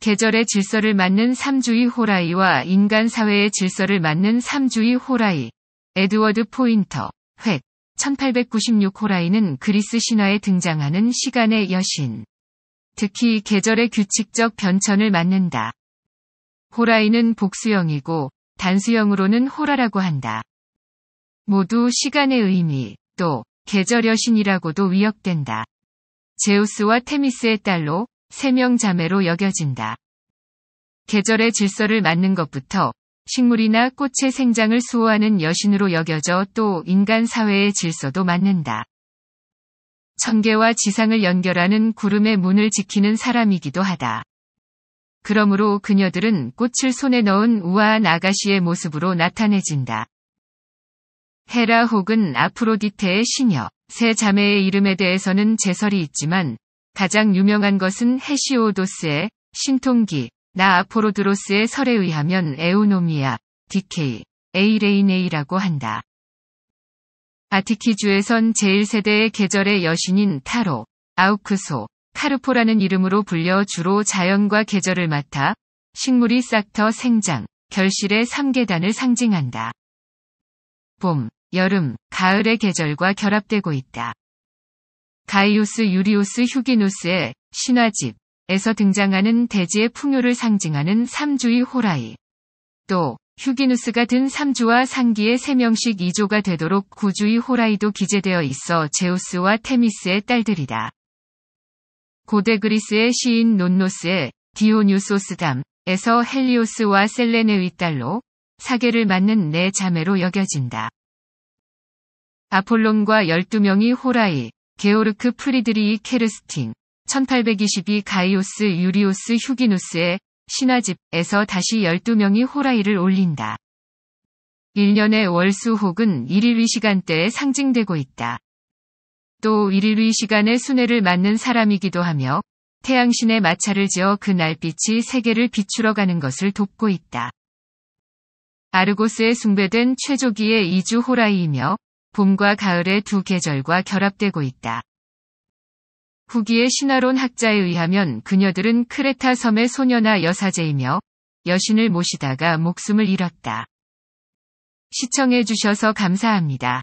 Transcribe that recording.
계절의 질서를 맞는 삼주의 호라이와 인간 사회의 질서를 맞는 삼주의 호라이. 에드워드 포인터, 획. 1896 호라이는 그리스 신화에 등장하는 시간의 여신. 특히 계절의 규칙적 변천을 맞는다. 호라이는 복수형이고 단수형으로는 호라라고 한다. 모두 시간의 의미, 또 계절 여신이라고도 위협된다 제우스와 테미스의 딸로 세명 자매로 여겨진다. 계절의 질서를 맞는 것부터 식물이나 꽃의 생장을 수호하는 여신으로 여겨져 또 인간 사회의 질서도 맞는다. 천계와 지상을 연결하는 구름의 문을 지키는 사람이기도 하다. 그러므로 그녀들은 꽃을 손에 넣은 우아한 아가씨의 모습으로 나타내진다. 헤라 혹은 아프로디테의 시녀, 세 자매의 이름에 대해서는 제설이 있지만 가장 유명한 것은 헤시오도스의 신통기, 나아포로드로스의 설에 의하면 에오노미아, 디케이, 에이레이네이라고 한다. 아티키주에선 제1세대의 계절의 여신인 타로, 아우크소, 카르포라는 이름으로 불려 주로 자연과 계절을 맡아 식물이 싹터 생장, 결실의 3계단을 상징한다. 봄, 여름, 가을의 계절과 결합되고 있다. 가이오스 유리오스 휴기누스의 신화집에서 등장하는 대지의 풍요를 상징하는 삼주의 호라이. 또 휴기누스가 든 삼주와 상기의 3명씩 2조가 되도록 구주의 호라이도 기재되어 있어 제우스와 테미스의 딸들이다. 고대 그리스의 시인 논노스의 디오뉴소스담에서 헬리오스와 셀레네의 딸로 사계를 맞는내 네 자매로 여겨진다. 아폴론과 12명이 호라이, 게오르크 프리드리히 케르스팅 1822 가이오스 유리오스 휴기누스의 신화집에서 다시 12명이 호라이를 올린다. 1년의 월수 혹은 1일위 시간대에 상징되고 있다. 또 1일위 시간의 순회를 맞는 사람이기도 하며 태양신의 마찰을 지어 그 날빛이 세계를 비추러 가는 것을 돕고 있다. 아르고스에 숭배된 최조기의 이주 호라이이며 봄과 가을의 두 계절과 결합되고 있다. 후기의 신화론 학자에 의하면 그녀들은 크레타 섬의 소녀나 여사제이며 여신을 모시다가 목숨을 잃었다. 시청해주셔서 감사합니다.